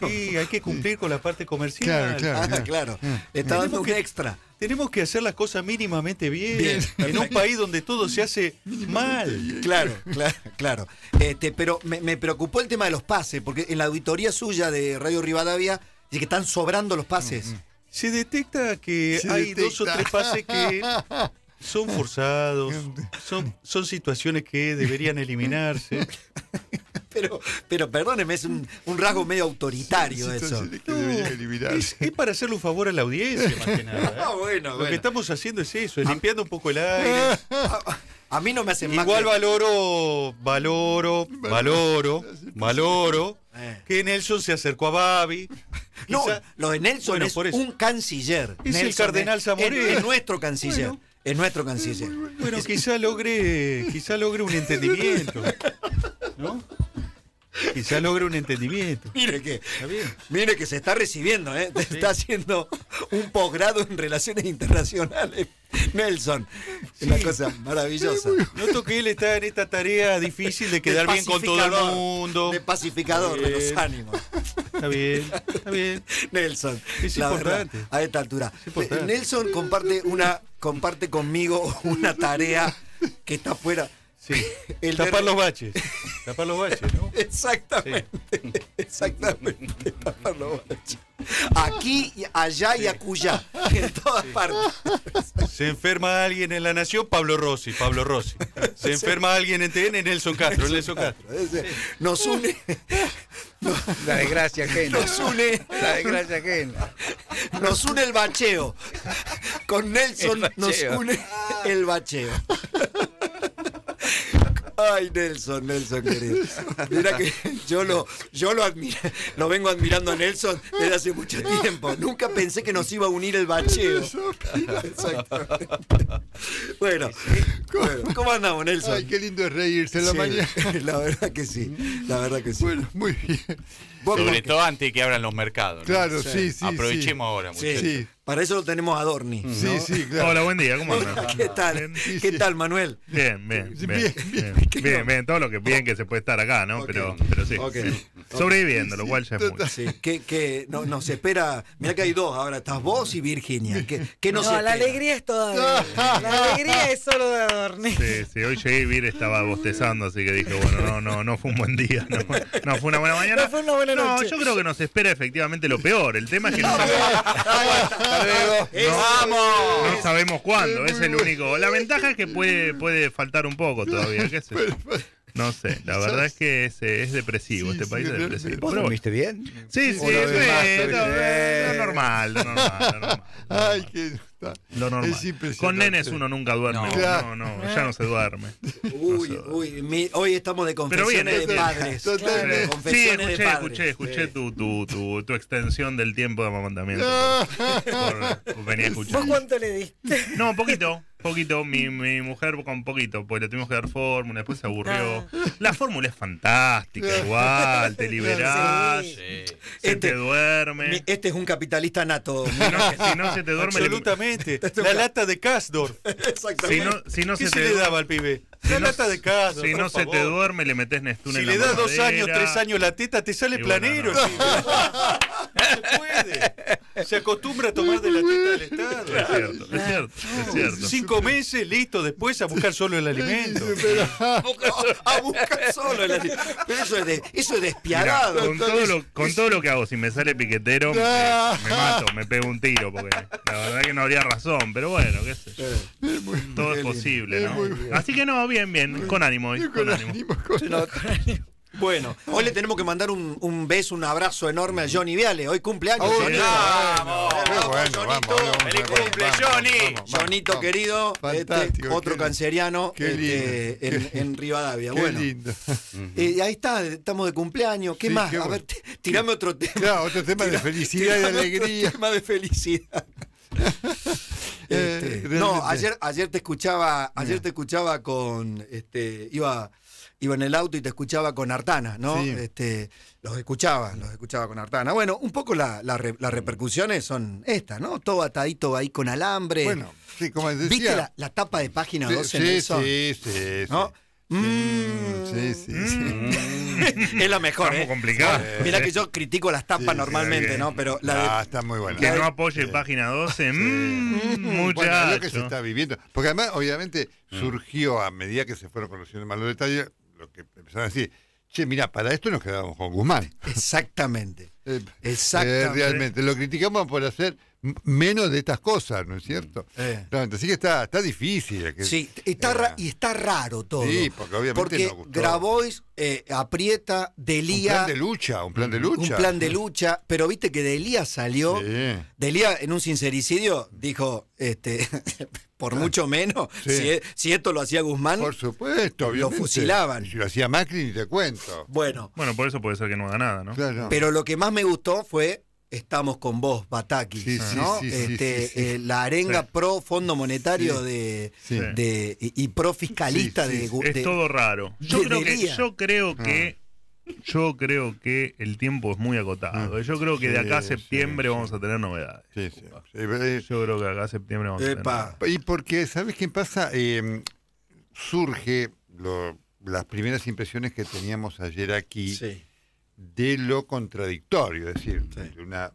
Sí, hay que cumplir con la parte comercial. Claro, claro. Ah, ah, está dando un extra. Tenemos que hacer las cosas mínimamente bien. en un país donde todo se hace mal. Claro, claro, claro. Este, pero me, preocupó el tema de los pases, porque en la auditoría suya de Radio Rivadavia dice que están sobrando los pases. Se detecta que hay dos o tres pases que son forzados, son, son situaciones que deberían eliminarse. Pero, pero perdóneme, es un, rasgo medio autoritario eso. es, para hacerle un favor a la audiencia, más que nada. ¿eh? Ah, lo que estamos haciendo es eso, limpiando un poco el aire. a mí no me mal. Igual valoro, valoro, valoro, valoro eh. que Nelson se acercó a Babi. No, lo de Nelson es un canciller. Es el cardenal Samuel Es, nuestro canciller. Es nuestro canciller. Bueno, quizá logre, quizá logre un entendimiento. ¿No? Quizá logre un entendimiento. Mire que, mire que se está recibiendo, ¿eh? está haciendo un posgrado en relaciones internacionales. Nelson, una cosa maravillosa. Noto que él está en esta tarea difícil de quedar bien con todo el mundo. De pacificador de los ánimos. Está bien, está bien. Nelson. Es la Verdad, a esta altura. Eh, Nelson comparte, una, comparte conmigo una tarea que está fuera. Sí. tapar los baches. Tapar los baches, ¿no? Exactamente. Exactamente. Tapar los baches. Aquí, allá y acullá. En todas partes. Se enferma alguien en la nación, Pablo Rossi, Pablo Rossi. Se enferma alguien en TN, Nelson Castro, Nelson Castro. Nos une. La desgracia ajena. Nos une. La desgracia ajena. Nos une el bacheo. Con Nelson nos une el bacheo. Ay, Nelson, Nelson querido. Mira que yo lo, yo lo admiro. lo vengo admirando a Nelson desde hace mucho tiempo. Nunca pensé que nos iba a unir el bacheo. Exactamente. Bueno, ¿cómo andamos, Nelson? Ay, qué lindo es reírse en la mañana. La verdad que sí, la verdad que sí. Bueno, muy bien. Sobre todo antes de que abran los mercados. Claro, sí, sí. Aprovechemos ahora, muchachos. Sí. Para eso lo tenemos a Dorni. Sí, sí, claro. Hola, buen día, ¿cómo andas? ¿Qué tal? ¿Qué tal, Manuel? Bien, bien. Bien, bien. Bien, bien, bien. todo lo que bien que se puede estar acá, ¿no? Pero, pero sí. Sobreviviendo, lo cual ya es mucho. Sí, que, nos espera. Mira que hay dos ahora, estás vos y Virginia. Que, que no, no la alegría es toda. La alegría es solo de Dorni. Sí, sí, hoy llegué y Vir estaba bostezando, así que dije, bueno, no, no, no fue un buen día. No, fue una buena mañana. No fue una buena noche. No, yo creo que nos espera efectivamente lo peor. El tema es que nos ¡Vamos! No sabemos cuándo, es el único. La ventaja es que puede, puede faltar un poco todavía. ¿Qué sé? No sé, la verdad es que es, depresivo, este país es depresivo. ¿Vos bien? Sí, sí, es normal, normal. Ay, qué... Lo normal. Con nenes uno nunca duerme. No, no, no, ya no se duerme. Uy, uy, hoy estamos de confesiones Pero bien, de eh, padres. Totalmente. sí, escuché, escuché, escuché tu, tu, tu, extensión del tiempo de amamantamiento. a escuchar. ¿Vos cuánto le diste? No, poquito. Poquito, mi, mi mujer con poquito, pues le tuvimos que dar fórmula, después se aburrió. La fórmula es fantástica, igual, te liberás, se te este, duerme. Este es un capitalista nato. si no se te duerme. Absolutamente. La lata de Castor Si no, si no se, le daba al pibe? Si no, de casa. Si no se te duerme, le metes Nestum si en la Si le das dos años, tres años la teta, te sale planero. No. se puede. Se acostumbra a tomar de la teta del Estado. Es cierto, es cierto, es cierto. Cinco meses, listo, después a buscar solo el alimento. a, buscar solo el alimento. Pero eso es, de, eso es despiadado. con, todo lo, que hago, si me sale piquetero, ah. me, mato, me pego un tiro, porque la verdad que no habría razón, pero bueno, qué sé eh, Todo es posible, ¿no? Así que no, bien, bien, con ánimo hoy. Con, ánimo. Bueno, hoy le tenemos que mandar un, un, beso, un abrazo enorme a Johnny Viale. Hoy cumpleaños. Vamos, Feliz cumple, Johnny. Johnito querido, este, otro canceriano este, en, en, Rivadavia. Qué lindo. Eh, ahí está, estamos de cumpleaños. ¿Qué más? Qué A ver, otro tema. Claro, otro tema de felicidad y alegría. Otro tema de felicidad. Este, eh, no, ayer, ayer te escuchaba, ayer te escuchaba con, este, iba, iba en el auto y te escuchaba con Artana, ¿no? Este, los escuchaba, los escuchaba con Artana. Bueno, un poco las repercusiones son estas, ¿no? Todo atadito ahí con alambre. Bueno, sí, como decía. ¿Viste la, tapa de página 12 en eso? Sí, sí, ¿no? sí. Mm, mm. es la mejor. es ¿eh? complicado. Mira que yo critico las tapas normalmente, ¿no? Pero la de, ah, está muy buena. Que no apoye página 12. mucha. Mm, que se está viviendo. Porque además, obviamente, surgió a medida que se fueron conociendo más los detalles, lo que empezaron a decir. Che, mira, para esto nos quedamos con Guzmán. Exactamente. Eh, Exactamente. Eh, realmente, lo criticamos por hacer menos de estas cosas, ¿no es mm, cierto? así eh. que está, difícil. Eh, sí, está eh, y está raro todo. Sí, porque obviamente no Grabois aprieta, Delia Un plan de lucha, un plan de mm, lucha. Un plan de lucha, pero viste que Delía salió, Delia en un sincericidio dijo, este... por ah. mucho menos, e, si, esto lo hacía Guzmán, por supuesto, lo fusilaban. lo hacía Macri, ni te cuento. Bueno, bueno, por eso puede ser que no haga nada, ¿no? Pero lo que más me gustó fue Estamos con vos, Bataki. ¿no? Este, eh, la arenga pro Fondo Monetario de, y, pro fiscalista de, de, Es todo raro. Yo creo que, yo creo ah. que yo creo que el tiempo es muy acotado. Ah. Yo creo que de acá a septiembre vamos a tener novedades. Yo creo que acá a septiembre vamos a tener. Y porque, ¿sabes qué pasa? Em, surge las primeras impresiones que teníamos ayer aquí. Sí de lo contradictorio, es decir, de, una,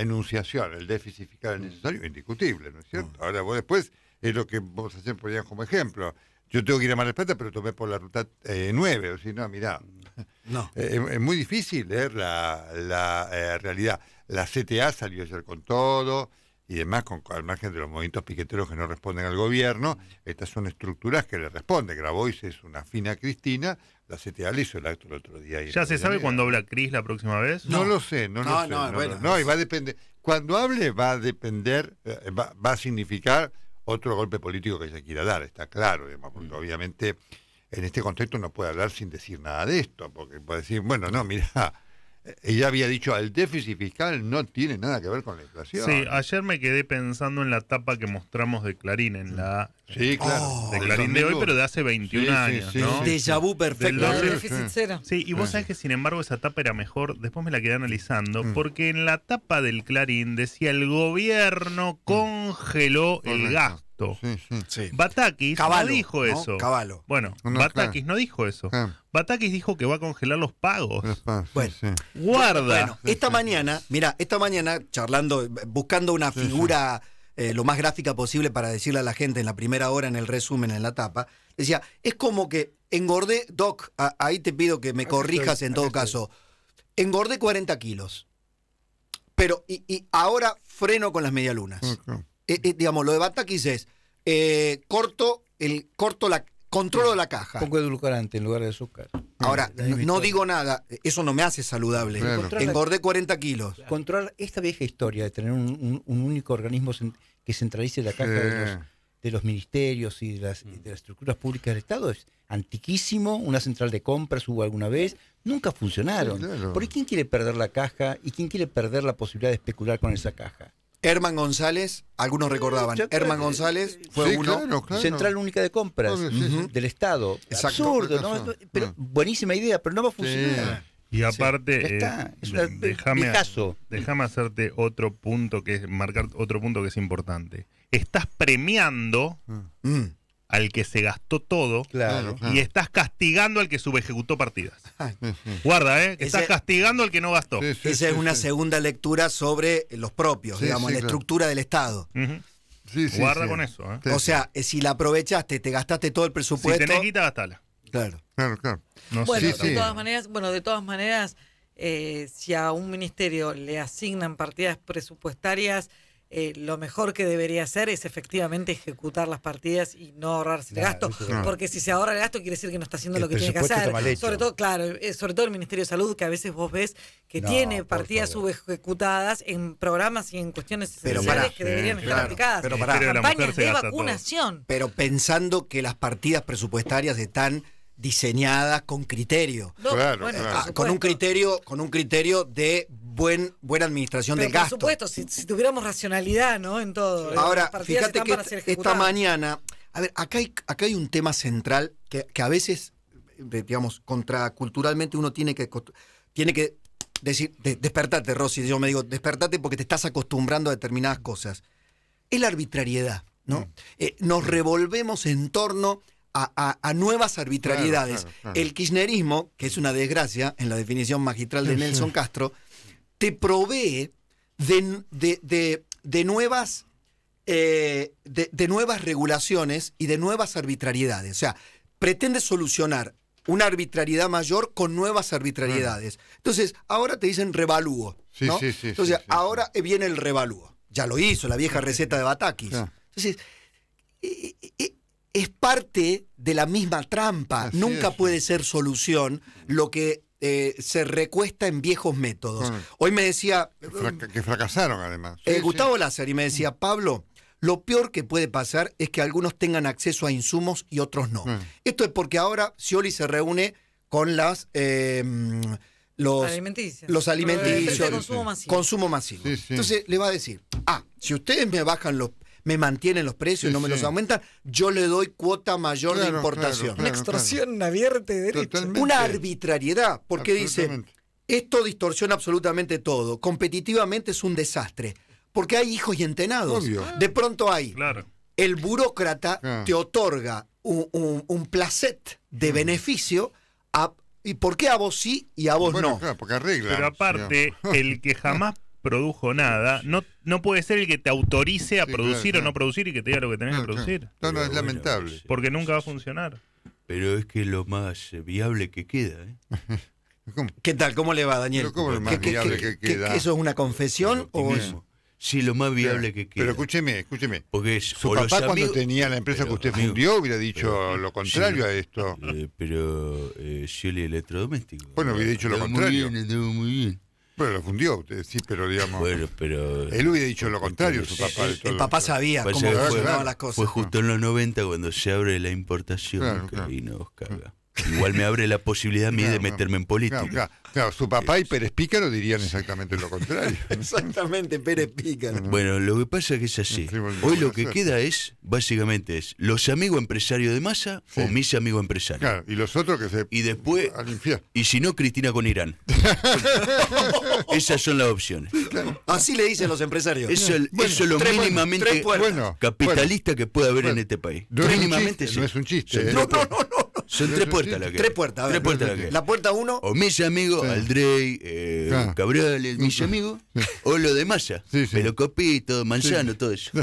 enunciación. El déficit fiscal es mm. necesario, indiscutible, ¿no es cierto? Mm. Ahora vos después es lo que vos hacer ponías como ejemplo. Yo tengo que ir a Mar del Plata, pero tomé por la ruta 9. Eh, o si no, mirá. Mm. No. Eh, es, muy difícil leer la, eh, realidad. La CTA salió ayer con todo y demás, con, al margen de los movimientos piqueteros que no responden al gobierno. Estas son estructuras que le responden. Grabois es una fina Cristina, la CTA le hizo el acto el otro día. ¿Ya se sabe cuándo habla Cris la próxima vez? No, lo sé, no, no lo sé. bueno, no, va a depender. Cuando hable va a depender, eh, va, a significar otro golpe político que se quiera dar, está claro, mm. obviamente en este contexto no puede hablar sin decir nada de esto, porque puede decir, bueno, no, mira, eh, ella había dicho, el déficit fiscal no tiene nada que ver con la inflación. Sí, ayer me quedé pensando en la tapa que mostramos de Clarín, en mm. la Sí, claro. Oh. de Clarín de hoy, pero de hace 21 años. Sí, sí, Déjà perfecto. sí, y vos sabés que sin embargo esa tapa era mejor. Después me la quedé analizando. Mm. Porque en la tapa del Clarín decía: el gobierno mm. congeló el gasto. Batakis no dijo eso. Caballo. Ah. Bueno, Batakis no dijo eso. Batakis dijo que va a congelar los pagos. bueno, guarda. Bueno, esta mañana, mira, esta mañana charlando, buscando una figura eh, lo más gráfica posible para decirle a la gente en la primera hora, en el resumen, en la tapa, decía, es como que engordé, Doc, ahí te pido que me corrijas en todo caso, engordé 40 kilos, pero y, ahora freno con las medialunas. Eh, eh, digamos, lo de Batakis es, corto, el, corto la Controlo la caja. Pongo edulcorante en lugar de azúcar. Ahora, no, digo nada, eso no me hace saludable. Engordé 40 kilos. Controlar esta vieja historia de tener un, único organismo que centralice la caja de, los, ministerios y de las, estructuras públicas del Estado es antiquísimo. Una central de compras hubo alguna vez, nunca funcionaron. ¿Por qué quién quiere perder la caja y quién quiere perder la posibilidad de especular con esa caja? Herman González, algunos recordaban, Herman González fue uno. Central Única de Compras del Estado. Absurdo, ah. buenísima idea, pero no va a funcionar. Y aparte, eh, eh, déjame hacerte otro punto que es, marcar otro punto que es importante. Estás premiando mm al que se gastó todo y estás castigando al que subejecutó partidas. Guarda, ¿eh? Estás castigando al que no gastó. Esa es una segunda lectura sobre los propios, digamos, la estructura del Estado. Guarda con eso. ¿eh? O sea, eh, si la aprovechaste, te gastaste todo el presupuesto. Si tenés quita, gastala. Claro. Claro, claro. No bueno, de todas maneras, bueno, de todas maneras, eh, si a un ministerio le asignan partidas presupuestarias, eh, lo mejor que debería hacer es efectivamente ejecutar las partidas y no ahorrarse el gasto, porque si se ahorra el gasto quiere decir que no está haciendo lo que tiene que hacer. Sobre todo, claro, eh, sobre todo el Ministerio de Salud, que a veces vos ves que tiene partidas subejecutadas en programas y en cuestiones esenciales que deberían estar aplicadas. Pero para campañas de vacunación. Pero pensando que las partidas presupuestarias están diseñadas con criterio. Ah, con un criterio, con un criterio de buena administración de del por gasto. Por supuesto, si, tuviéramos racionalidad, ¿no? En todo. Ahora, fíjate que esta, mañana. A ver, acá hay, un tema central que, a veces, digamos, contraculturalmente uno tiene que, tiene que decir, despertate, Rosy. Yo me digo, despertate porque te estás acostumbrando a determinadas cosas. Es la arbitrariedad, ¿no? Mm. Eh, nos revolvemos en torno a, nuevas arbitrariedades. El kirchnerismo, que es una desgracia en la definición magistral de Nelson Castro, te provee de, nuevas, eh, de nuevas regulaciones y de nuevas arbitrariedades. O sea, pretende solucionar una arbitrariedad mayor con nuevas arbitrariedades. Entonces, ahora te dicen revalúo. ¿no? Sí, sí, sí, Entonces, ahora viene el revalúo. Ya lo hizo la vieja receta de Batakis. Entonces, eh, eh, es parte de la misma trampa. Nunca puede ser solución lo que eh, se recuesta en viejos métodos. Mm. Hoy me decía... que eh, fracasaron además. Eh, Gustavo Lázaro y me decía, Pablo, lo peor que puede pasar es que algunos tengan acceso a insumos y otros no. Mm. Esto es porque ahora Scioli se reúne con las... los alimenticios, los alimenticios, consumo masivo. Consumo masivo. Entonces le va a decir, ah, si ustedes me bajan los, me mantienen los precios, y no me los aumentan, yo le doy cuota mayor de importación. Una extorsión abierta de derechos. Una arbitrariedad, porque dice, esto distorsiona absolutamente todo, competitivamente es un desastre, porque hay hijos y entenados. De pronto hay, el burócrata ah. te otorga un, placet de mm. beneficio ¿Y por qué a vos sí y a vos no? porque arregla. Pero aparte, el que jamás produjo nada, no, no puede ser el que te autorice a producir o no producir y que te diga lo que tenés que producir. No, no, es lamentable. Porque nunca va a funcionar. Pero es que lo más viable que queda. ¿eh? ¿Qué tal? ¿Cómo le va, Daniel? ¿Eso es una confesión o Sí, lo más viable que queda. Pero escúcheme, escúcheme. Porque Su papá cuando tenía la empresa que usted fundió hubiera dicho lo contrario a eh, esto. pero eh, yo electrodoméstico. Bueno, hubiera dicho lo contrario. Muy bien, muy bien. Pero lo fundió, eh, sí, pero digamos. pero. Él hubiera dicho lo contrario, su papá. El, papá sabía pues cómo funcionaban las cosas. Fue justo en los 90 cuando se abre la importación y que claro. Igual me abre la posibilidad a mí de meterme en política. Claro, su papá y Pérez Pícaro dirían exactamente lo contrario. exactamente, Pérez Pícaro. Bueno, lo que pasa es que es así. Hoy lo que queda es, básicamente, es los amigos empresarios de masa o mis amigos empresarios. Claro, y los otros que se. Y después. Y si no, Cristina con Irán. Esas son las opciones. Así le dicen los empresarios. Eso, es lo mínimamente capitalista que puede haber en este país. mínimamente sí. no, es un chiste. ¿eh? no, no. no son tres puertas Tres puertas, La puerta uno. O mis amigos, Aldrey, eh, ah. mis amigos. O lo de masa. copito manzano, todo eso.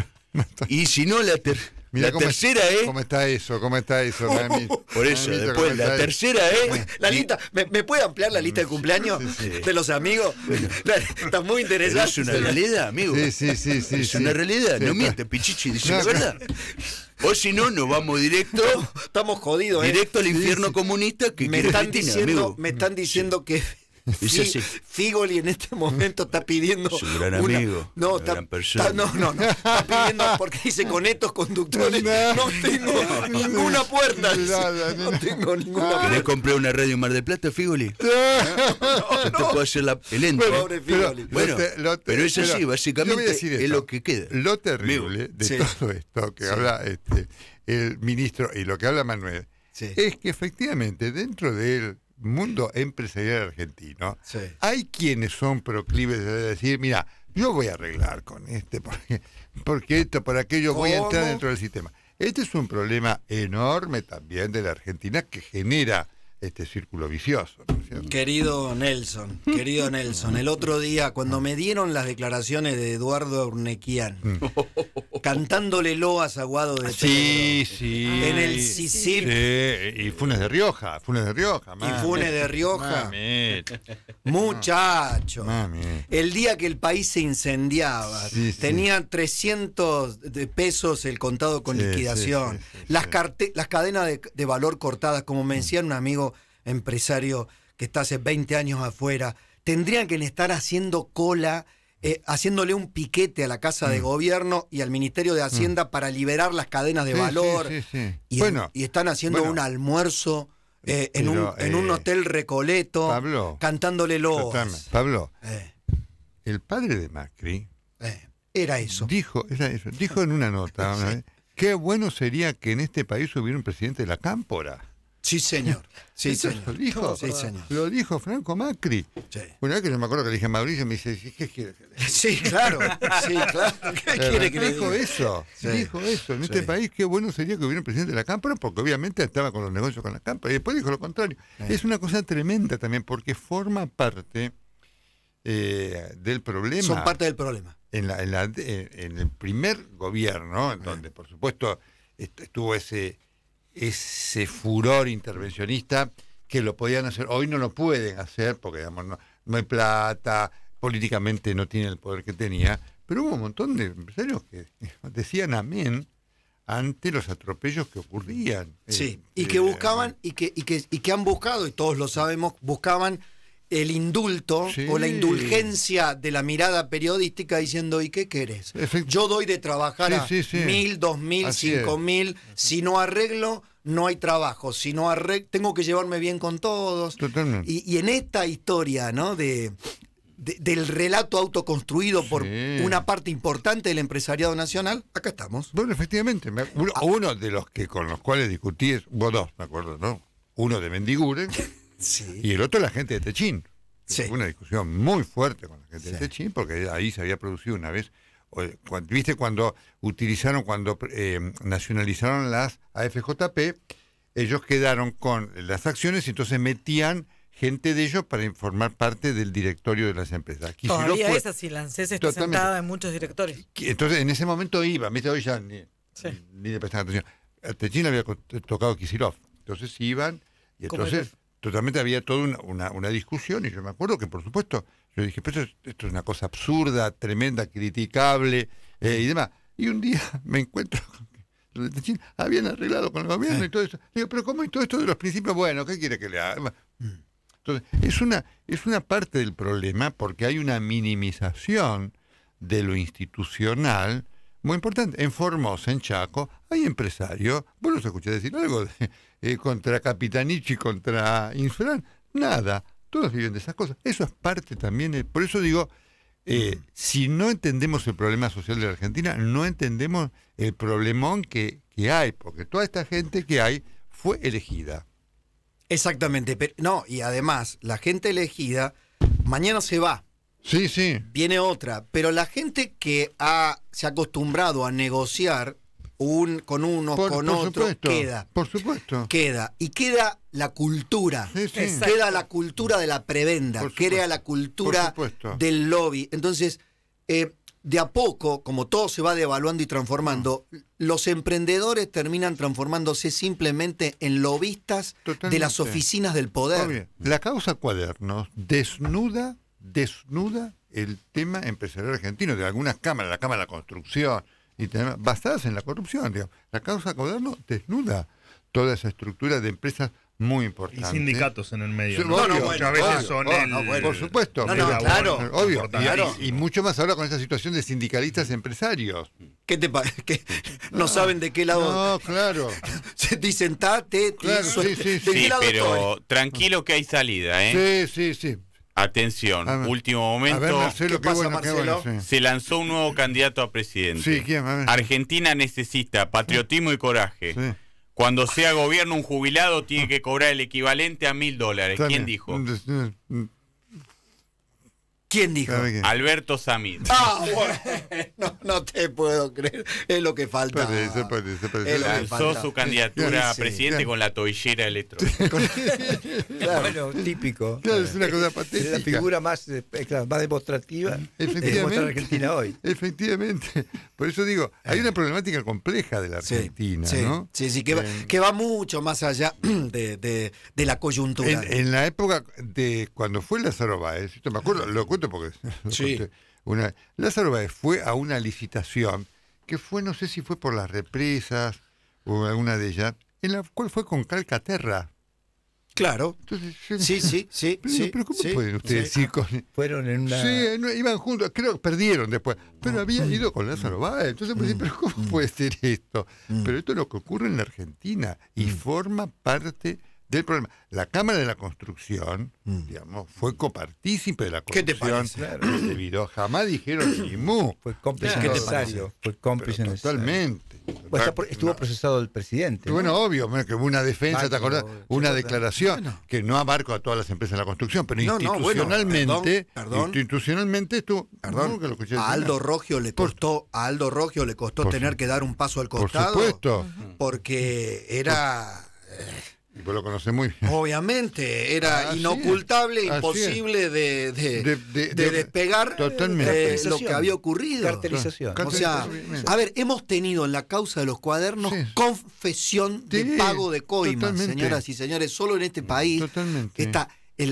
Y si no, la, tercera e. ¿Cómo está eso? ¿Cómo está eso, oh, Rami? Oh, oh. Por eso, después, la tercera e. La lista, ¿me, puede ampliar la lista de cumpleaños de los amigos? Está muy interesante. es una realidad, amigo. Sí, sí, sí. sí es una realidad. no miente, Pichichi, dice la verdad. O si no, nos vamos directo. Estamos jodidos, ¿eh? Directo al infierno comunista que me están diciendo, Me están diciendo que Fígoli Figoli en este momento está pidiendo. Es un gran amigo. No, una persona. no, no, no, Está pidiendo porque dice con estos conductores no, tengo ninguna puerta. no tengo ninguna puerta. Ah. ¿Querés comprar una radio en Mar del Plata, Figoli? No, no. el ente. Pobre Figoli. pero es así, básicamente es lo que queda. Lo terrible de todo esto que habla este, el ministro y lo que habla Manuel es que efectivamente dentro de él mundo empresarial argentino, hay quienes son proclives de decir, mira, yo voy a arreglar con este, porque, porque esto, por aquello, voy a entrar dentro del sistema. Este es un problema enorme también de la Argentina que genera este círculo vicioso. querido Nelson, querido Nelson, el otro día cuando me dieron las declaraciones de Eduardo Urnequian, mm. cantándole loas aguado de Sí, sí. En el Sicil y Funes de Rioja, Funes de Rioja. Y Funes de Rioja. Muchacho. El día que el país se incendiaba, tenía 300 pesos el contado con liquidación, las, las cadenas de valor cortadas, como me decía un amigo, empresario que está hace 20 años afuera, tendrían que estar haciendo cola, eh, haciéndole un piquete a la Casa de mm. Gobierno y al Ministerio de mm. Hacienda para liberar las cadenas de valor. y, están haciendo un almuerzo eh, en, un, eh, hotel recoleto, cantándole lobos. Pablo, el padre de Macri era eso. Dijo, Dijo en una nota, qué bueno sería que en este país hubiera un presidente de la cámpora. Sí, señor. Sí, señor. Lo dijo, sí, señor. Lo dijo Franco Macri. Sí. Una vez que yo me acuerdo que le dije a Mauricio, me dice, ¿qué quiere que Sí, claro. Sí, claro. ¿Qué quiere que le Dijo eso. Dijo eso. En este país, qué bueno sería que hubiera un presidente de la Cámara, porque obviamente estaba con los negocios con la Cámara. Y después dijo lo contrario. Es una cosa tremenda también, porque forma parte eh, del problema. Son parte del problema. En, eh, en, el primer gobierno, donde, por supuesto, estuvo ese ese furor intervencionista que lo podían hacer. Hoy no lo pueden hacer porque digamos, no, no hay plata, políticamente no tiene el poder que tenía, pero hubo un montón de empresarios que decían amén ante los atropellos que ocurrían. Sí, eh, y que eh, buscaban, eh, y, que, y, que, y que han buscado, y todos lo sabemos, buscaban el indulto o la indulgencia de la mirada periodística diciendo, ¿y qué querés? Yo doy de trabajar a mil, dos mil, cinco mil, si no arreglo, no hay trabajo, si no arreglo, tengo que llevarme bien con todos. Y, en esta historia, ¿no? De, del relato autoconstruido por una parte importante del empresariado nacional, acá estamos. Bueno, efectivamente, ah. uno, de los que con los cuales discutí es, vos dos, me acuerdo, ¿no? Uno de Mendiguren. Y el otro la gente de Techín. Hubo una discusión muy fuerte con la gente de Techín, porque ahí se había producido una vez. ¿Viste cuando utilizaron, cuando eh, nacionalizaron las AFJP? Ellos quedaron con las acciones y entonces metían gente de ellos para formar parte del directorio de las empresas. Todavía esa está sentada en muchos directores. Entonces, en ese momento iba, ¿viste? Hoy ya ni, le prestan atención. A Techín había tocado Kisilov. Entonces iban y entonces totalmente había toda una, discusión y yo me acuerdo que por supuesto yo dije, pero esto, es una cosa absurda, tremenda, criticable eh, y demás. Y un día me encuentro con que habían arreglado con el gobierno y todo eso. Digo, pero ¿cómo y todo esto de los principios? Bueno, ¿qué quiere que le haga? Entonces, es una, es una parte del problema porque hay una minimización de lo institucional muy importante. En Formosa, en Chaco, hay empresarios, vos los escuché decir algo eh, contra Capitanichi, contra Insulán, nada, todos viven de esas cosas. Eso es parte también, eh, por eso digo, eh, mm. si no entendemos el problema social de la Argentina, no entendemos el problemón que, que hay, porque toda esta gente que hay fue elegida. Exactamente, pero no, y además, la gente elegida mañana se va. Sí, sí. Viene otra, pero la gente que ha, se ha acostumbrado a negociar un, con uno, con otro, queda. Por supuesto. Queda. Y queda la cultura. Queda la cultura de la prebenda, queda la cultura del lobby. Entonces, eh, de a poco, como todo se va devaluando y transformando, mm. los emprendedores terminan transformándose simplemente en lobistas de las oficinas del poder. La causa cuadernos desnuda, desnuda el tema empresarial argentino, de algunas cámaras, la Cámara de la Construcción, y basadas en la corrupción. La causa no desnuda toda esa estructura de empresas muy importantes. Y sindicatos en el medio. ¿no? veces son el, Por supuesto. claro. Obvio. Y, mucho más ahora con esa situación de sindicalistas empresarios. ¿Qué te parece? No, saben de qué lado. No, claro. Se dicen, tate, claro, este, sí, pero tranquilo que hay salida, ¿eh? Sí, sí, sí. Atención, último momento. pasa, Marcelo? Se lanzó un nuevo candidato a presidente. Argentina necesita patriotismo y coraje. Cuando sea gobierno, un jubilado tiene que cobrar el equivalente a mil dólares. ¿Quién dijo? ¿Quién dijo? Alberto Samir ah, no, te puedo creer. Es lo que falta. Parece, Lanzó su candidatura a presidente con la toillera electrónica. claro. Bueno, típico. es una cosa patética. Es la figura más, eh, más demostrativa de eh, Argentina hoy. Efectivamente. Por eso digo, hay una problemática compleja de la Argentina, sí, ¿no? Sí, sí, que va, eh, mucho más allá de, la coyuntura. En, la época de cuando fue Lázaro Báez, me acuerdo, lo porque... Una, Lázaro Báez fue a una licitación que fue, no sé si fue por las represas o alguna de ellas, en la cual fue con Calcaterra. Claro. sí, sí, sí. Pero, ¿cómo pueden ustedes decir Con, Fueron en una. Sí, iban juntos, creo que perdieron después. Pero había mm, ido mm, con Lázaro mm, Báez. Entonces, pues, pero ¿cómo puede ser esto? Pero esto es lo que ocurre en la Argentina y forma parte el problema. La Cámara de la Construcción, mm. digamos, fue copartícipe de la construcción. ¿Qué te Debido, jamás dijeron Simú. Fue cómplice te necesario. Fue cómplice Totalmente. estuvo procesado el presidente. Bueno, obvio, que hubo una defensa, ¿te acordás? Una declaración que no abarco a todas las empresas de la construcción, pero institucionalmente, institucionalmente estuvo. Perdón, lo a Aldo Rogio le costó, a Aldo Rogio le costó tener que dar un paso al costado. Por supuesto. Porque era. Eh, lo conoce muy Obviamente, era ah, inocultable, imposible de, despegar eh, lo que había ocurrido. O sea, a ver, hemos tenido en la causa de los cuadernos confesión de pago de coimas, señoras y señores, solo en este país está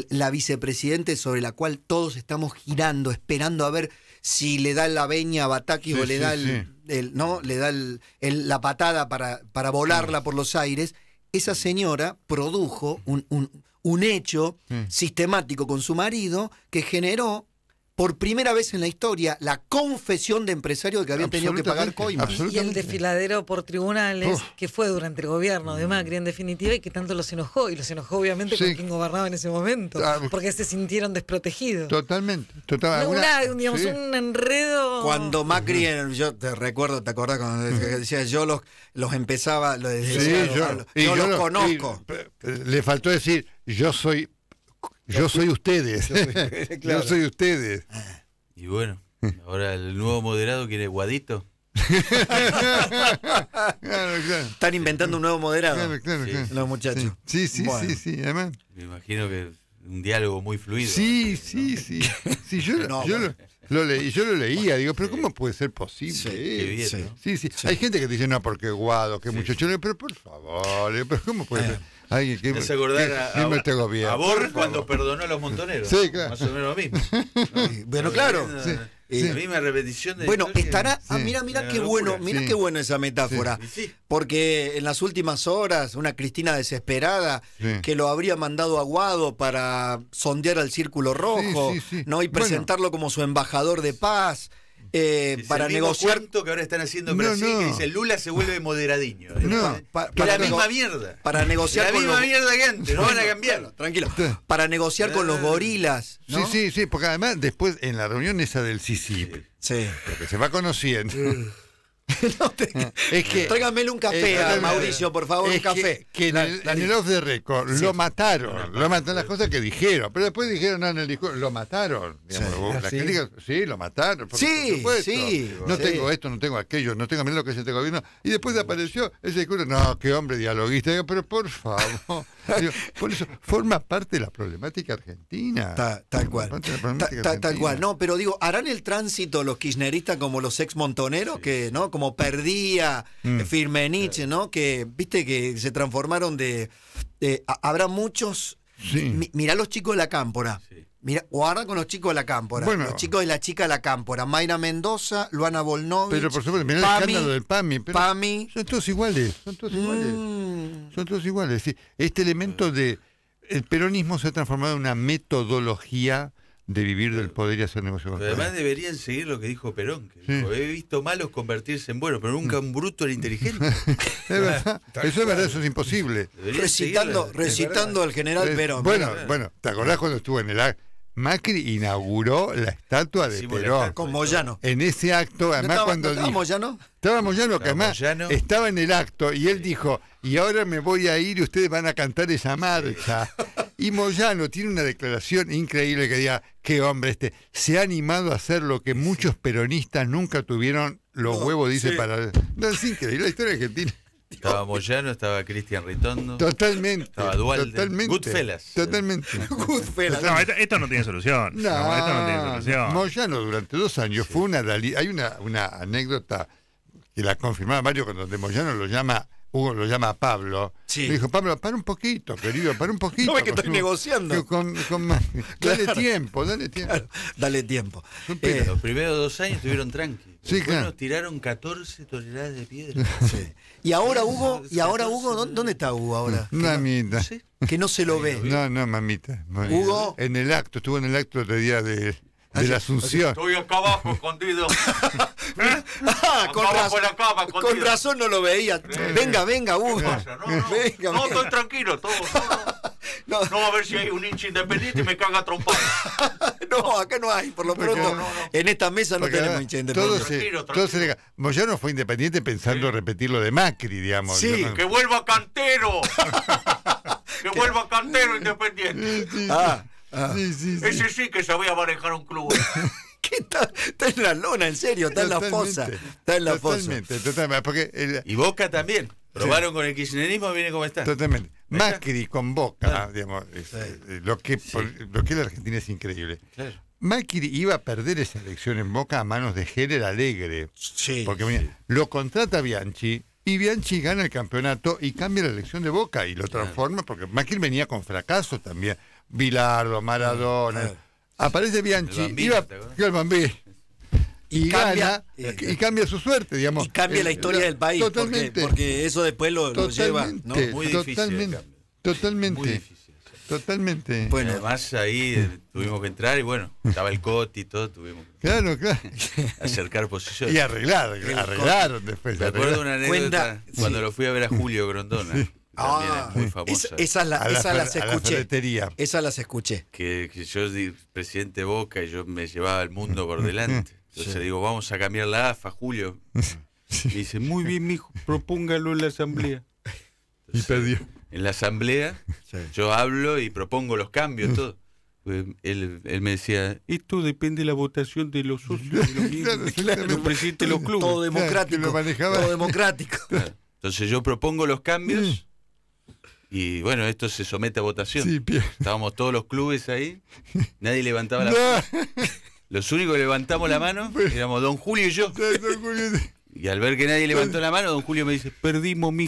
la vicepresidente sobre la cual todos estamos girando, esperando a ver si le da la veña a Bataki o le da el, no le da el, la patada para, para volarla por los aires esa señora produjo un, un, hecho mm. sistemático con su marido que generó por primera vez en la historia la confesión de empresarios que habían tenido que pagar coimas. Y el desfiladero por tribunales, que fue durante el gobierno de mm. Macri en definitiva, y que tanto los enojó, y los enojó obviamente con quien gobernaba en ese momento, ah, porque se sintieron desprotegidos. Totalmente. Total, un enredo... Cuando Macri, yo te recuerdo, ¿te acordás cuando decía yo los, los empezaba, decía, yo, los, conozco? le faltó decir, yo soy Yo soy ustedes. Yo soy, ustedes. Y bueno, ahora el nuevo moderado quiere Guadito. Están inventando un nuevo moderado. Claro, Los muchachos. Sí, sí, sí, sí, Me imagino que un diálogo muy fluido. Sí, sí, sí. yo, lo leí, yo lo leía, digo, pero ¿cómo puede ser posible? Sí, sí, Hay gente que te dice, no, porque guado, que muchacho, pero por favor, pero ¿cómo puede ah. ser? Ay, que, se a, este a, Borges cuando perdonó a los montoneros. Sí, claro. Más o menos lo mismo. bueno, claro. La repetición de Bueno, estará. mira, ah, mira qué bueno, mira qué bueno esa metáfora. Porque en las últimas horas, una Cristina desesperada que lo habría mandado a Guado para sondear al Círculo Rojo, ¿no? Y presentarlo como su embajador de paz. Eh, para el negociar. cuento que ahora están haciendo en Brasil, que dice Lula se vuelve moderadiño. No, para la misma mierda. Para negociar. La con misma los... mierda que no van a cambiarlo. Tranquilo. Para negociar con los ah. gorilas. Sí, sí, sí, porque además después en la reunión esa del CICIP, sí. se va conociendo. no es un café Mauricio, por favor, un café. Que, que lo mataron, lo mataron las cosas que dijeron, pero después dijeron no, en el discurso, lo mataron. Ah, sí. lo mataron. sí, sí. No tengo esto, no tengo aquello, no tengo, menos lo que es este gobierno. Y después apareció ese discurso, no, qué hombre dialoguista, pero por favor. por eso forma parte de la problemática argentina. tal cual. tal cual, no, pero digo, ¿harán el tránsito los kirchneristas como los ex montoneros que, ¿no? como perdía mm. eh, firme Firmenich, ¿no? Que, viste, que se transformaron de... habrá muchos... Sí. Mirá los chicos de la cámpora. Sí. Mira, guarda con los chicos de la cámpora. los chicos de la chica de la cámpora. Mayra Mendoza, Luana Volnovich. Pero por supuesto, mirá el escándalo del PAMI. Son todos iguales. Son todos iguales. Mm. este elemento de. El peronismo se ha transformado en una metodología de vivir del poder y hacer negocios. además deberían seguir lo que dijo Perón, que he visto malos convertirse en buenos, pero nunca un bruto era inteligente. eso es verdad, eso es imposible. recitando, al general Perón. Bueno, bueno, ¿te acordás cuando estuvo en el Macri inauguró la estatua de Perón. Con Moyano. En ese acto, además cuando estaba Moyano? Estaba Moyano, que además estaba en el acto, y él dijo, y ahora me voy a ir y ustedes van a cantar esa marcha. Y Moyano tiene una declaración increíble que diga, qué hombre este, se ha animado a hacer lo que muchos peronistas nunca tuvieron los huevos, dice, para... No, es increíble, la historia argentina. Estaba Moyano, estaba Cristian Ritondo. Totalmente. Estaba Dualde. Totalmente. Goodfellas. Totalmente. Goodfellas. No, esto, no tiene solución. No, esto no tiene solución. Moyano durante dos años fue una Hay una, una anécdota que la confirmaba Mario cuando de Moyano lo llama Hugo lo llama Pablo. dijo, Pablo, para un poquito, querido, para un poquito. No es que estoy negociando. Dale tiempo, dale tiempo. dale tiempo. Eh, los primeros dos años estuvieron tranquilos. Sí, claro. tiraron 14 toneladas de piedra. Y ahora Hugo, y ahora Hugo, ¿dónde, está Hugo ahora? Mamita. Mm, que no se lo ve. No, no, mamita. Hugo. En el acto, estuvo en el acto otro día de de la Asunción. Estoy acá abajo escondido. Ah, con, razón, con, razón, no lo veía. Venga, venga, Hugo. No, venga, no estoy tranquilo. Todo, no, no, a ver si hay un hincha independiente y me caga trompado. no, acá no hay. Por lo Porque pronto, en esta mesa no tenemos hincha independiente. Todo se, tranquilo, Moyano fue independiente pensando repetir lo de Macri, digamos. Sí, que vuelva cantero. que vuelva cantero independiente. Ah. Ah. Sí, sí, sí. Ese sí que sabía manejar un club. Eh. ¿Qué está, en la lona, en serio, está en la fosa. Está en la fosa. Totalmente, Y Boca también. Probaron con el kirchnerismo, viene como está. Totalmente. Macri con Boca, ah. eh, lo, que, lo que la Argentina es increíble. Claro. Macri iba a perder esa elección en Boca a manos de Heller Alegre. Sí. Porque lo contrata Bianchi y Bianchi gana el campeonato y cambia la elección de Boca y lo transforma, porque Macri venía con fracaso también. Bilardo, Maradona. Aparece Bianchi, el y, cambia, gana, eh, eh, y cambia su suerte, digamos. Y cambia la eh, historia del país, porque, porque, eso después lo, lleva ¿no? muy difícil. Totalmente, totalmente. Bueno, además ahí tuvimos que entrar y bueno, estaba el Coti y todo, tuvimos que claro, claro. acercar posiciones. Y arreglar, arreglaron después. Me acuerdo una anécdota cuando lo fui a ver a Julio Grondona. Ah. muy la, la, las escuché. La escuché. Que, yo presidente Boca y yo me llevaba el mundo por delante. Entonces digo, vamos a cambiar la AFA, Julio. dice, muy bien, mijo, propóngalo en la asamblea. y perdió. En la asamblea yo hablo y propongo los cambios, todo. Pues, él, él, me decía, esto depende de la votación de los socios, de los, presidentes de los clubes. Todo democrático. Todo democrático. Entonces yo propongo los cambios mm. Y bueno, esto se somete a votación. Estábamos todos los clubes ahí, nadie levantaba la mano. Los únicos que levantamos la mano éramos Don Julio y yo. don Julio. Y al ver que nadie levantó la mano, don Julio me dice, perdimos, mi.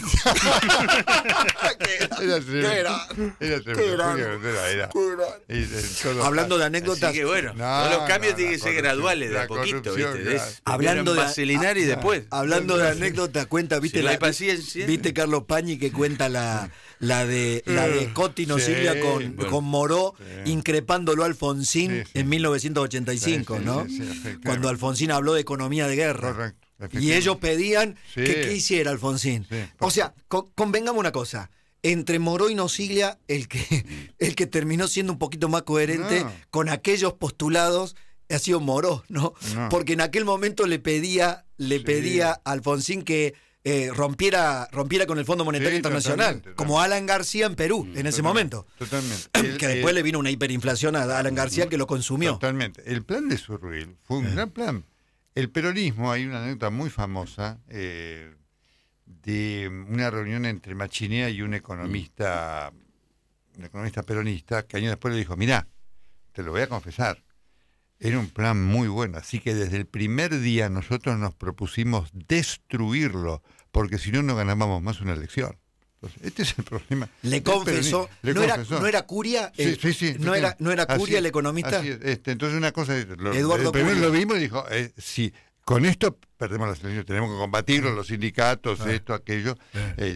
era? era? Hablando de anécdotas. bueno, los cambios tienen que ser graduales, de a poquito, ¿viste? Hablando de- y ah, después. Hablando de anécdotas, cuenta, viste la paciencia. viste Carlos Pañi que cuenta la, la de la de mm. Cotino Silvia con, con Moró increpándolo a Alfonsín en 1985, ¿no? Cuando Alfonsín habló de economía de guerra. Correcto. Y ellos pedían que hiciera Alfonsín. O sea, convengamos una cosa. Entre Moró y Nocilia el que, el que terminó siendo un poquito más coherente con aquellos postulados ha sido Moró, ¿no? Porque en aquel momento le pedía, le pedía a Alfonsín que eh, rompiera, rompiera con el Fondo Monetario Internacional, como Alan García en Perú, mm, en ese momento. Totalmente. que después le vino una hiperinflación a Alan mm, García que lo consumió. Totalmente. El plan de Surril fue un eh. gran plan. El peronismo, hay una anécdota muy famosa eh, de una reunión entre Machinea y un economista, un economista peronista, que años después le dijo, mirá, te lo voy a confesar, era un plan muy bueno, así que desde el primer día nosotros nos propusimos destruirlo, porque si no, no ganábamos más una elección. Este es el problema. Le eh, confesó, no, Era, curia, eh, no, era, no era curia el economista. Este, entonces una cosa, lo, Eduardo lo vimos y dijo, eh, Si con esto perdemos las elecciones, tenemos que combatirlo, los sindicatos, ah. esto, aquello.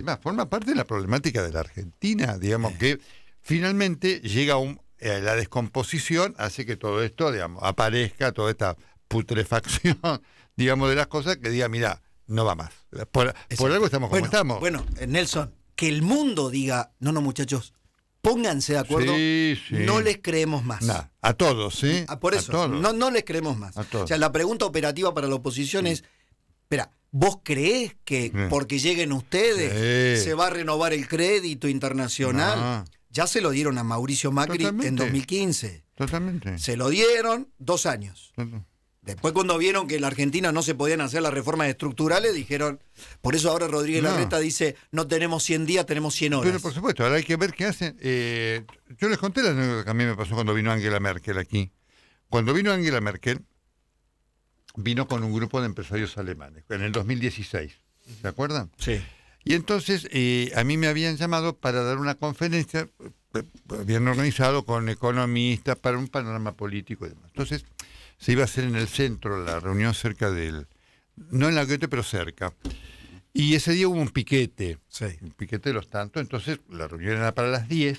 más, forma parte de la problemática de la Argentina, digamos, que finalmente llega un, la descomposición, hace que todo esto, digamos, aparezca, toda esta putrefacción, digamos, de las cosas, que diga, mira, no va más. Por, algo estamos como estamos. Bueno, Nelson, que el mundo diga, no, no muchachos, pónganse de acuerdo, no les creemos más. a todos, ¿sí? por eso, No, no les creemos más. O sea, la pregunta operativa para la oposición es, espera, ¿vos creés que porque lleguen ustedes se va a renovar el crédito internacional? Ya se lo dieron a Mauricio Macri en 2015. Totalmente. Se lo dieron dos años. Totalmente. Después cuando vieron que en la Argentina no se podían hacer las reformas estructurales, dijeron, por eso ahora Rodríguez Larreta dice, no tenemos 100 días, tenemos 100 horas. Pero por supuesto, ahora hay que ver qué hacen. Eh, yo les conté la que a mí me pasó cuando vino Angela Merkel aquí. Cuando vino Angela Merkel, vino con un grupo de empresarios alemanes, en el 2016, ¿se acuerdan? Sí. Y entonces eh, a mí me habían llamado para dar una conferencia, habían eh, organizado con economistas para un panorama político y demás. Entonces se iba a hacer en el centro, la reunión cerca del, no en la Goethe, pero cerca. Y ese día hubo un piquete, sí. un piquete de los tantos, entonces la reunión era para las 10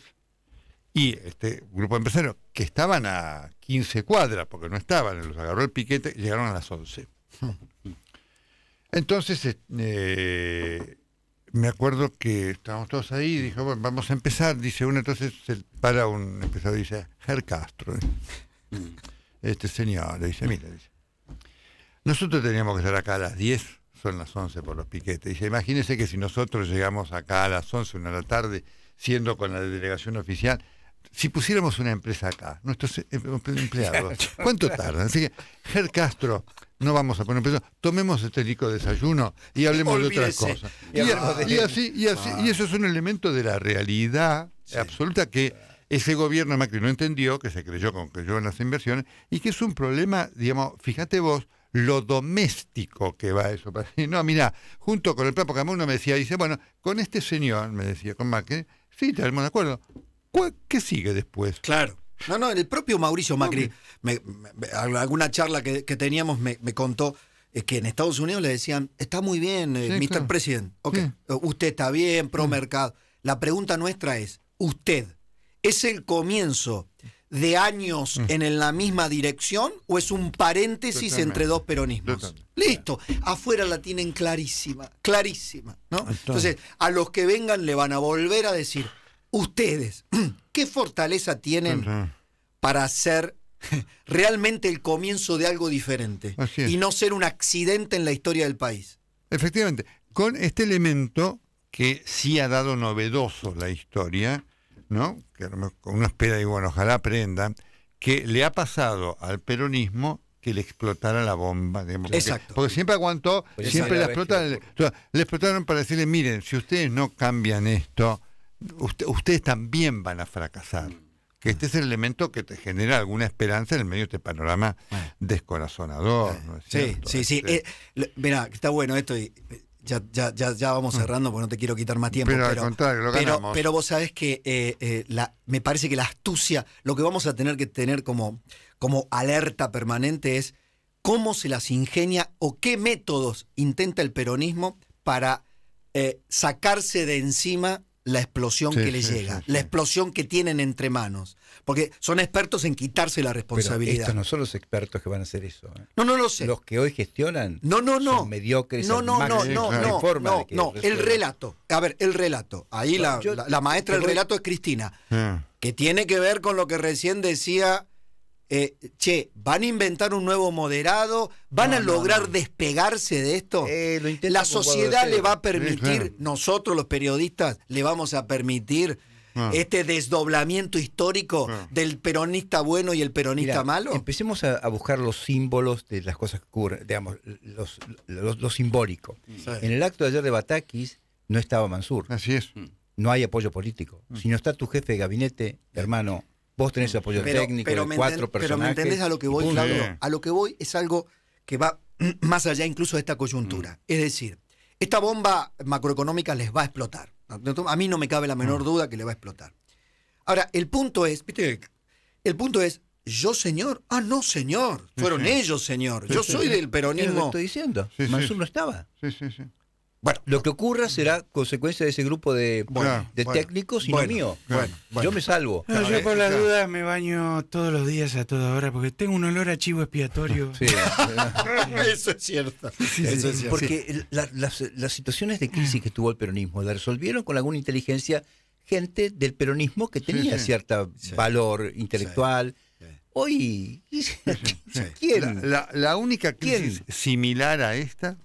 y este grupo de empresarios, que estaban a 15 cuadras, porque no estaban, los agarró el piquete, llegaron a las 11. Hmm. Entonces, eh, me acuerdo que estábamos todos ahí, dijo, bueno, vamos a empezar, dice uno, entonces para un empresario dice, Ger Castro. Hmm este señor, le dice, mire, dice, nosotros teníamos que estar acá a las 10, son las 11 por los piquetes. Dice, imagínese que si nosotros llegamos acá a las 11, una de la tarde, siendo con la delegación oficial, si pusiéramos una empresa acá, nuestros eh, eh, empleados, ¿cuánto tardan? Así que, Ger Castro, no vamos a poner tomemos este rico desayuno y hablemos de otras cosas. Y, así, y, así, y ah. eso es un elemento de la realidad absoluta que ese gobierno Macri no entendió, que se creyó con creyó en las inversiones, y que es un problema, digamos, fíjate vos, lo doméstico que va eso. No, mira, junto con el propio porque uno me decía, dice, bueno, con este señor, me decía, con Macri, sí, tenemos de acuerdo. ¿Qué sigue después? Claro. No, no, el propio Mauricio Macri, me, alguna charla que, teníamos me, contó eh, que en Estados Unidos le decían, está muy bien, eh, Mr. President, usted está bien, pro mercado. La pregunta nuestra es, usted, ¿Es el comienzo de años mm. en la misma dirección o es un paréntesis entre dos peronismos? Listo, afuera la tienen clarísima, clarísima. ¿no? Entonces, a los que vengan le van a volver a decir, ustedes, ¿qué fortaleza tienen para ser realmente el comienzo de algo diferente y no ser un accidente en la historia del país? Efectivamente, con este elemento que sí ha dado novedoso la historia, ¿no? Que uno espera y bueno, ojalá aprendan, que le ha pasado al peronismo que le explotara la bomba. Exacto. Porque, siempre aguantó, siempre la explotaron. Le, explotaron para decirle, miren, si ustedes no cambian esto, ustedes también van a fracasar. Mm. Que este es el elemento que te genera alguna esperanza en el medio de este panorama descorazonador. sí, sí, sí, este eh, está bueno esto. Y, eh, ya, ya, vamos mm. cerrando porque no te quiero quitar más tiempo. Pero, vos sabés que eh, eh, la, me parece que la astucia, lo que vamos a tener que tener como, como alerta permanente es cómo se las ingenia o qué métodos intenta el peronismo para eh, sacarse de encima la explosión que les llega, la explosión que tienen entre manos. Porque son expertos en quitarse la responsabilidad. Pero estos no son los expertos que van a hacer eso. No, ¿eh? No, no lo sé. Los que hoy gestionan no, no, no. son mediocres. No, no, no, no, no, no, El relato. A ver, el relato. Ahí la, maestra del relato es Cristina, ah. que tiene que ver con lo que recién decía eh, che, ¿van a inventar un nuevo moderado? ¿Van a lograr despegarse de esto? Eh, la sociedad le va a permitir, nosotros los periodistas le vamos a permitir ah. este desdoblamiento histórico ah. del peronista bueno y el peronista malo. Empecemos a, buscar los símbolos de las cosas que ocurren, digamos, los, los, lo simbólico. En el acto de ayer de Batakis no estaba Mansur. Así es. No hay apoyo político. Mm. Si no está tu jefe de gabinete, hermano, Vos tenés apoyo técnico pero cuatro personas. Pero me entendés a lo que voy, A lo que voy es algo que va más allá incluso de esta coyuntura. Mm. Es decir, esta bomba macroeconómica les va a explotar. A mí no me cabe la menor mm. duda que le va a explotar. Ahora, el punto es, El punto es, yo señor, ah no señor, fueron ellos señor, yo soy del peronismo. estoy diciendo? no estaba. Sí, sí, sí. Bueno, lo que ocurra será consecuencia de ese grupo de, técnicos y no mío. yo me salvo. yo por las dudas me baño todos los días a toda hora porque tengo un olor a chivo expiatorio. Sí, eso es cierto. Porque las, situaciones de crisis que tuvo el peronismo la resolvieron con alguna inteligencia gente del peronismo que tenía cierto valor intelectual. Hoy, ¿quién? La, única crisis similar a esta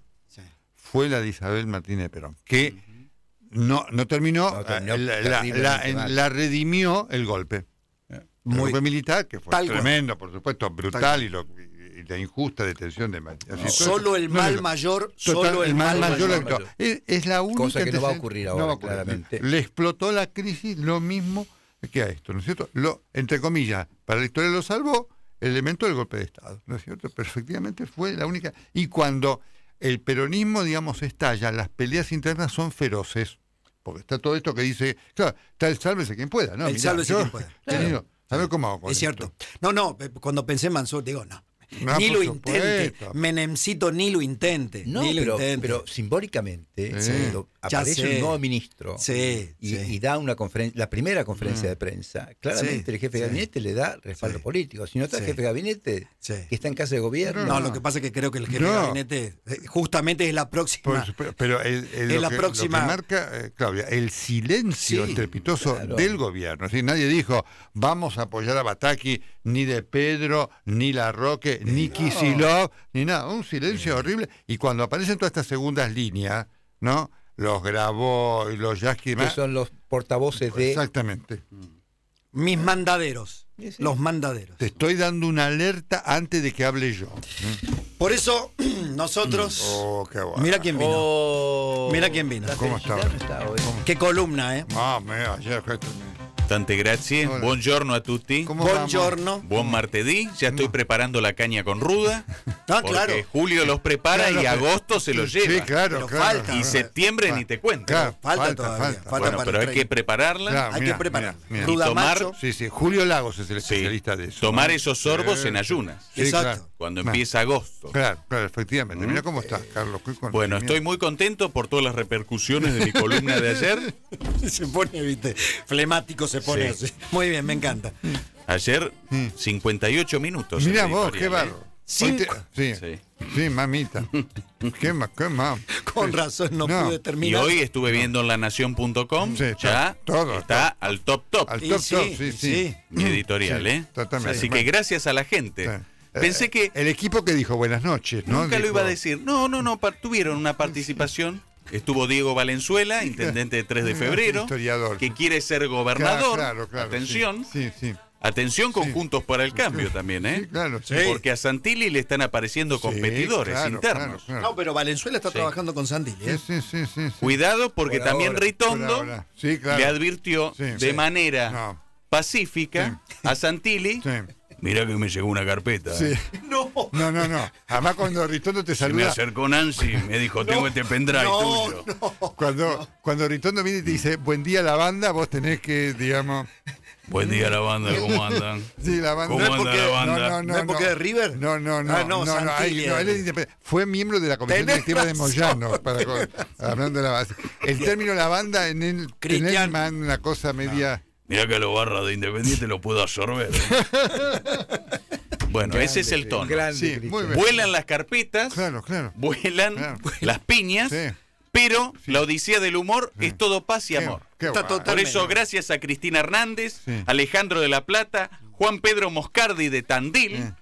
fue la de Isabel Martínez Perón, que no, no terminó, eh, la, redimió el golpe. Eh, muy, golpe militar, que fue tremendo, por supuesto, brutal y, la injusta detención de Martínez... Solo el mal mayor, el mal mayor. Es, la única. Cosa que no va a ocurrir ahora, claramente. Le explotó la crisis lo mismo que a esto, ¿no es cierto? Lo, entre comillas, para la historia lo salvó, el elemento del golpe de Estado, ¿no es cierto? perfectamente fue la única. Y cuando el peronismo, digamos, estalla, las peleas internas son feroces, porque está todo esto que dice, claro, está el sálvese quien pueda, ¿no? El sálvese quien pueda. ¿Sabes cómo hago es cierto. No, no, cuando pensé en Mansur, digo, no, ni lo intente. Menemcito, ni lo intente. lo pero, pero, simbólicamente, aparece un nuevo ministro y, da una conferencia, la primera conferencia mm. de prensa, claramente el jefe de gabinete le da respaldo político. Si no está el jefe de gabinete, que está en casa de gobierno. No, lo que pasa es que creo que el jefe de gabinete eh, justamente es la próxima. pero el, la próxima. marca, eh, Claudia, el silencio estrepitoso del gobierno. Si nadie dijo, vamos a apoyar a Bataki ni de Pedro, ni La Roque, ni no. ni nada. Un silencio horrible. Y cuando aparecen todas estas segundas líneas, ¿no? Los grabó y los Yasky Que son los portavoces de. Exactamente. Mis mandaderos. Los mandaderos. Te estoy dando una alerta antes de que hable yo. Por eso, nosotros. Mm. Oh, qué bueno. Mira quién vino. Oh. Mira quién vino. ¿Cómo está? Qué columna, ¿eh? Ah, Bastante gracias, buen buongiorno a tutti. Buongiorno. Buon martedì, ya estoy preparando la caña con ruda. Ah, porque claro. Julio los prepara y agosto se los lleva. Sí, claro, y septiembre ni te cuento. Claro, falta, falta, todavía. bueno, pero hay que prepararla. hay que prepararla. Ruda sí, sí, Julio Lagos es el especialista de eso. Tomar esos sorbos en ayunas. Exacto. Cuando empieza agosto. Claro, claro, efectivamente. Mira mm. cómo estás, Carlos. Bueno, estoy muy contento por todas las repercusiones de mi columna de ayer. se pone, viste, flemático se pone. Muy bien, me encanta. Ayer, 58 mm. minutos. Mira vos, qué barro. ¿eh? Sí. sí. Sí, mamita. ¿Qué más? ¿Qué Con razón no, pude terminar. Y hoy estuve viendo en lanación.com. Sí, ya está al top top. Al top top, sí, sí. Mi mm. editorial, ¿eh? Totalmente. Así que gracias a la gente. Pensé eh, que. El equipo que dijo buenas noches, ¿no? Nunca lo iba a decir. No, no, no. Tuvieron una participación Estuvo Diego Valenzuela, intendente de 3 de febrero, que quiere ser gobernador. Atención. Atención con Juntos para el Cambio también, ¿eh? Porque a Santilli le están apareciendo competidores internos. no, pero Valenzuela está trabajando con Santilli. ¿eh? Cuidado porque también Ritondo le advirtió de manera pacífica a Santilli Mirá que me llegó una carpeta. Eh. No. No, no, no. Además, cuando Ritondo te saluda. me acercó Nancy y me dijo: Tengo este pendrive tuyo. cuando, cuando Ritondo viene y te dice: Buen día, la banda, vos tenés que, digamos. Buen día la banda, ¿cómo andan? Sí, la banda. ¿Cómo no anda porque, la banda? No, no, no, ¿No es de River? No, no, no. Ah, no, no, él es eh. Fue miembro de la Comisión Directiva de Moyano, hablando de la base. El término la banda en el, en el man, una cosa media... Ah. Mira que lo barra de Independiente lo puedo absorber. ¿eh? bueno, ese es el tono. Vuelan las carpetas, claro, claro, vuelan las piñas. Pero la odisea del humor es todo paz y amor. Por eso, gracias a Cristina Hernández, Alejandro de la Plata, Juan Pedro Moscardi de Tandil,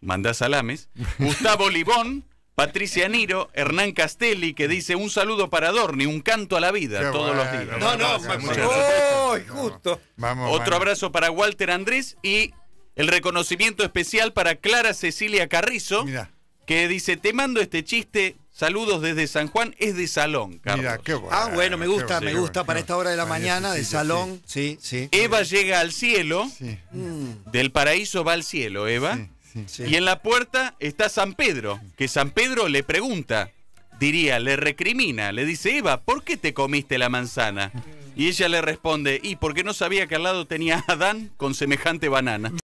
mandá salames, Gustavo Libón, Patricia Niro, Hernán Castelli, que dice un saludo para Dorni, un canto a la vida todos los días. No, no, justo. Otro abrazo para Walter Andrés y el reconocimiento especial para Clara Cecilia Carrizo, que dice, te mando este chiste, Saludos desde San Juan, es de salón, Mira, qué bueno. ah, bueno, me gusta, me gusta para esta hora de la mañana, de salón. Sí, sí. Eva llega al cielo, sí. Mm. del paraíso va al cielo, Eva. Y en la puerta está San Pedro, que San Pedro le pregunta, diría, le recrimina, le dice, Eva, ¿por qué te comiste la manzana? Y ella le responde, y qué no sabía que al lado tenía Adán con semejante banana.